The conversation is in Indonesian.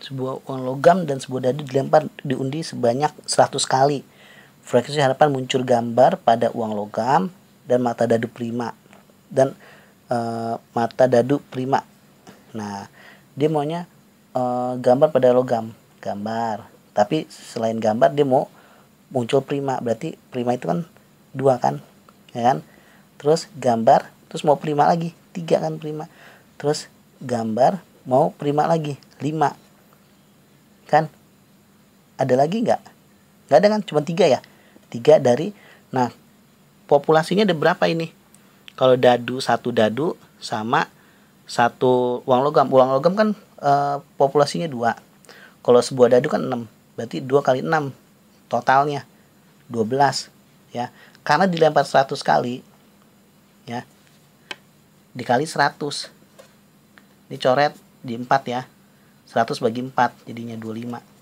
sebuah uang logam dan sebuah dadu dilempar diundi sebanyak 100 kali. Frekuensi harapan muncul gambar pada uang logam dan mata dadu prima dan e, mata dadu prima. Nah, dia maunya e, gambar pada logam, gambar. Tapi selain gambar dia mau muncul prima. Berarti prima itu kan dua kan, ya kan? Terus gambar, terus mau prima lagi, tiga kan prima. Terus gambar, mau prima lagi, lima kan ada lagi nggak nggak ada kan cuma tiga ya tiga dari nah populasinya ada berapa ini kalau dadu satu dadu sama satu uang logam uang logam kan e, populasinya dua kalau sebuah dadu kan enam berarti dua kali enam totalnya dua belas ya karena dilempar 100 kali ya dikali 100 coret di 4 ya 100 bagi 4 jadinya 25